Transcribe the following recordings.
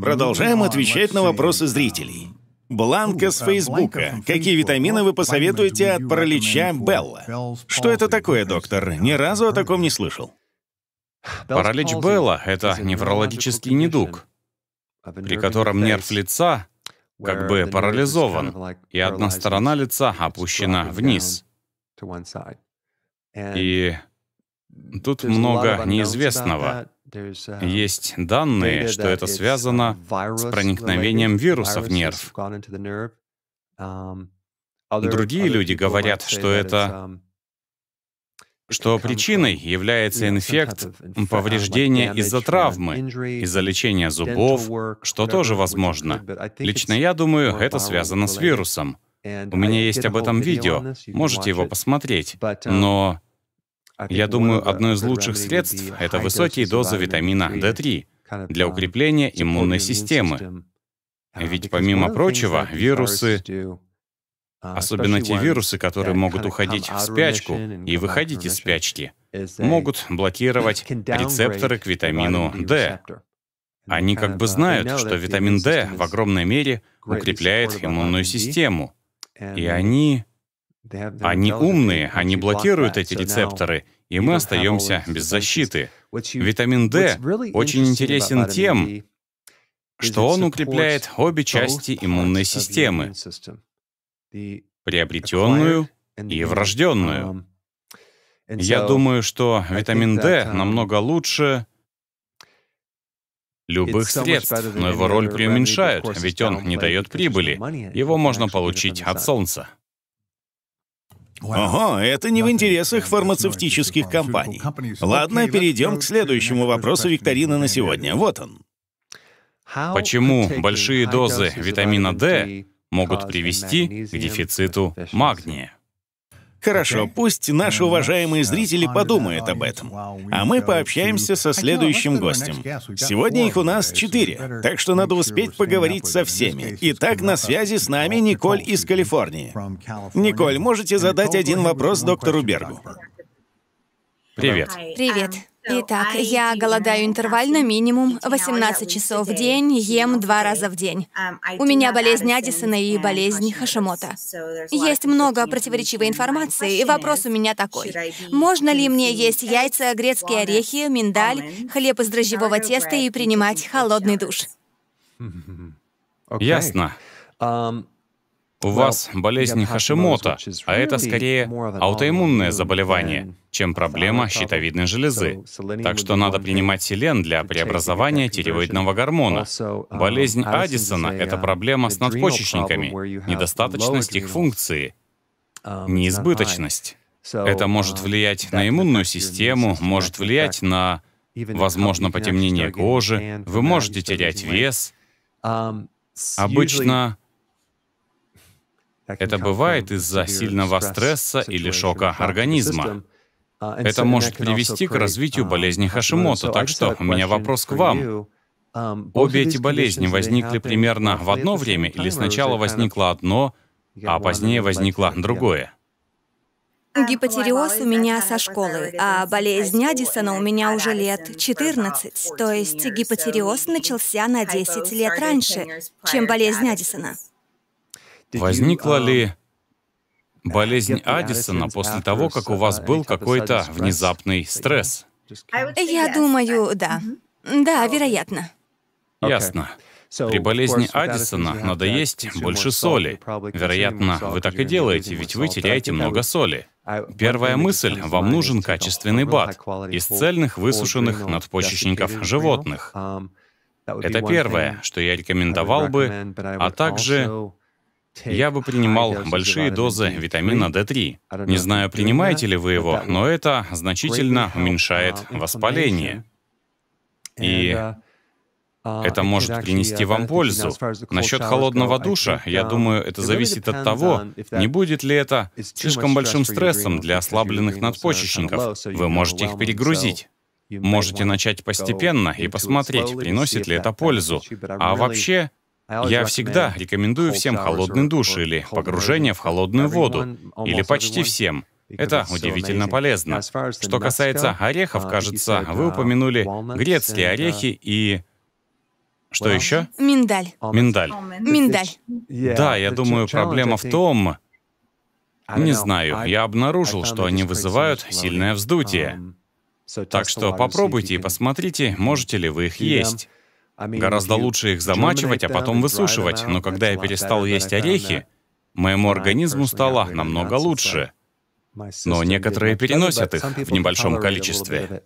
Продолжаем отвечать на вопросы зрителей. Бланка с Фейсбука. Какие витамины вы посоветуете от паралича Белла? Что это такое, доктор? Ни разу о таком не слышал. Паралич Белла — это неврологический недуг, при котором нерв лица как бы парализован, и одна сторона лица опущена вниз. И тут много неизвестного. Um, есть данные, что это связано с проникновением вирусов в нерв. Другие люди говорят, что это что причиной является инфект, повреждение из-за травмы, из-за лечения зубов, что тоже возможно. Лично я думаю, это связано с вирусом. У меня есть об этом видео, можете его посмотреть. Um, Но а Я думаю, одно из лучших средств — это высокие дозы витамина D3 для укрепления а, иммунной системы. А ведь, помимо прочего, вирусы, uh, особенно те вирусы, которые могут уходить в спячку и выходить из спячки, могут блокировать рецепторы к витамину D. Они как бы uh, знают, что витамин D в огромной мере укрепляет иммунную систему, и они они умные, они блокируют эти рецепторы, и мы остаемся без защиты. Витамин D очень интересен тем, что он укрепляет обе части иммунной системы, приобретенную и врожденную. Um, Я думаю, что витамин D um, намного лучше любых средств, но его роль преуменьшают, ведь он не дает прибыли. Его можно получить от солнца. Ого, это не в интересах фармацевтических компаний. Ладно, перейдем к следующему вопросу викторины на сегодня. Вот он. Почему большие дозы витамина D могут привести к дефициту магния? Хорошо, пусть наши ну, уважаемые зрители подумают об этом. А мы пообщаемся со следующим гостем. Сегодня их у нас четыре, так что надо успеть поговорить со всеми. Итак, на связи с нами Николь из Калифорнии. Николь, можете задать один вопрос доктору Бергу? Привет. Привет. Итак, я голодаю интервально минимум 18 часов в день, ем два раза в день. Um, у меня болезнь Аддисона и болезнь Хашимота. Есть много противоречивой информации, и вопрос у меня такой. Можно ли мне есть яйца, грецкие орехи, миндаль, хлеб из дрожжевого теста и принимать холодный душ? Ясно. У вас болезнь Хашимота, а это скорее аутоиммунное заболевание, чем проблема щитовидной железы. Так что надо принимать селен для преобразования тиреоидного гормона. Um, болезнь Аддисона — это uh, проблема с надпочечниками, недостаточность их функции, um, неизбыточность. Это um, может влиять на иммунную систему, может влиять на, возможно, потемнение кожи, вы можете терять вес. Обычно это бывает из-за сильного стресса или шока организма. Uh, Это может привести к развитию uh, болезни Хашимото. Так что у меня вопрос к вам. Um, Обе эти болезни возникли примерно в одно время или сначала возникло одно, а позднее возникло другое? Гипотереоз у меня со школы, а болезнь Аддисона у меня уже лет 14. То есть гипотереоз начался на 10 лет раньше, чем болезнь Аддисона. Возникла а, ли э, болезнь Аддисона после того, как у вас был какой-то внезапный стресс? А я думаю, да. Да, вероятно. Ясно. При болезни Аддисона надо есть больше соли. Вероятно, вы так и делаете, ведь вы теряете много соли. Первая мысль – вам нужен качественный бат из цельных высушенных надпочечников животных. Um, Это первое, что я рекомендовал бы, а также я бы принимал большие дозы витамина D3. Не знаю, принимаете ли вы его, но это значительно уменьшает воспаление. И это может принести вам пользу. Насчет холодного душа, я думаю, это зависит от того, не будет ли это слишком большим стрессом для ослабленных надпочечников. Вы можете их перегрузить. Можете начать постепенно и посмотреть, приносит ли это пользу. А вообще, я всегда рекомендую всем холодный душ или погружение в холодную воду, или почти всем. Это удивительно полезно. Что касается орехов, uh, кажется, вы uh, упомянули грецкие uh, орехи и... Что еще? Миндаль. Миндаль. Миндаль. Да, я думаю, проблема в том... Не знаю, я обнаружил, что они вызывают сильное вздутие. Um, так что попробуйте и посмотрите, можете ли вы их есть. Гораздо лучше их замачивать, а потом высушивать. Но когда я перестал есть орехи, моему организму стало намного лучше. Но некоторые переносят их в небольшом количестве.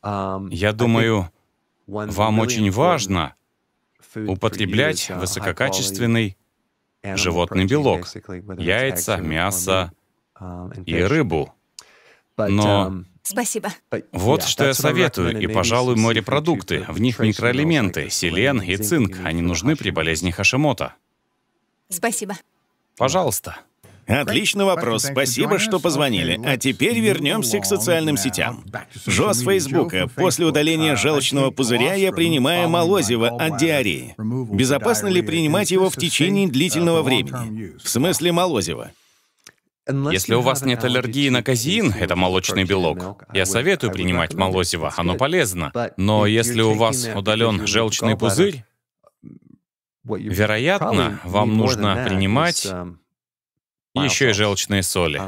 Um, я думаю, вам очень важно употреблять uh, высококачественный животный белок, яйца, мясо um, и рыбу. Но um, Спасибо. Вот что я советую, и, пожалуй, морепродукты. В них микроэлементы, селен и цинк. Они нужны при болезни Хашимота. Спасибо. Пожалуйста. Отличный вопрос. Спасибо, что позвонили. А теперь вернемся к социальным сетям. Жо Фейсбука. После удаления а, желчного пузыря я принимаю молозиво от диареи. Безопасно ли принимать его в течение uh, длительного времени? В смысле молозива? Если у вас нет аллергии на казеин, это молочный белок, я советую принимать молозиво, оно полезно. Но если у вас удален желчный пузырь, вероятно, вам нужно принимать еще и желчные соли.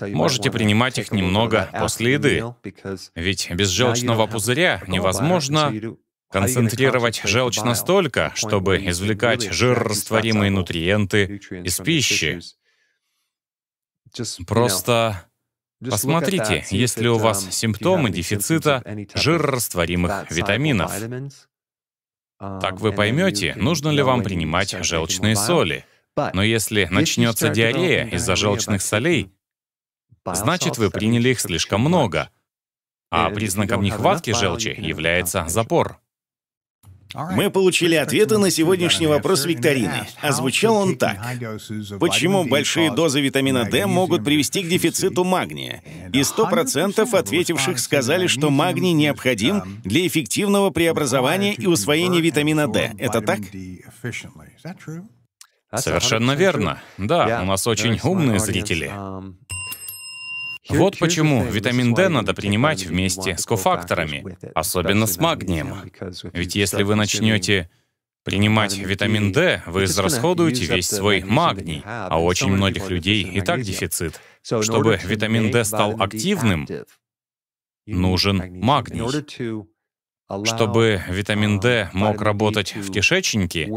Можете принимать их немного после еды, ведь без желчного пузыря невозможно концентрировать желчь настолько, чтобы извлекать жирорастворимые нутриенты из пищи. Просто посмотрите, есть ли у вас um, симптомы дефицита жирорастворимых витаминов. Так um, вы поймете, нужно ли вам принимать желчные соли. Но если начнется диарея из-за желчных солей, значит вы приняли их слишком много, а признаком нехватки желчи является запор. Мы получили ответы на сегодняшний вопрос викторины. Озвучал а он так. Почему большие дозы витамина D могут привести к дефициту магния? И 100% ответивших сказали, что магний необходим um, для эффективного преобразования и усвоения витамина D. Это так? Совершенно верно. Да, у нас очень умные зрители. Um, вот почему витамин D надо принимать вместе с кофакторами, особенно с магнием. Ведь если вы начнете принимать витамин D, вы израсходуете весь свой магний, а у очень многих людей и так дефицит. Чтобы витамин D стал активным, нужен магний. Чтобы витамин D мог работать в кишечнике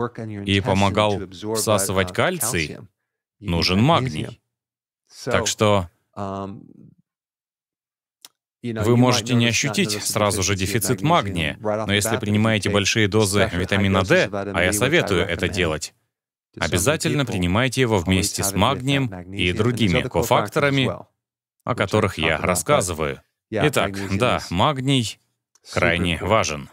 и помогал всасывать кальций, нужен магний. Так что вы можете не ощутить сразу же дефицит магния, но если принимаете большие дозы витамина D, а я советую это делать, обязательно принимайте его вместе с магнием и другими кофакторами, о которых я рассказываю. Итак, да, магний крайне важен.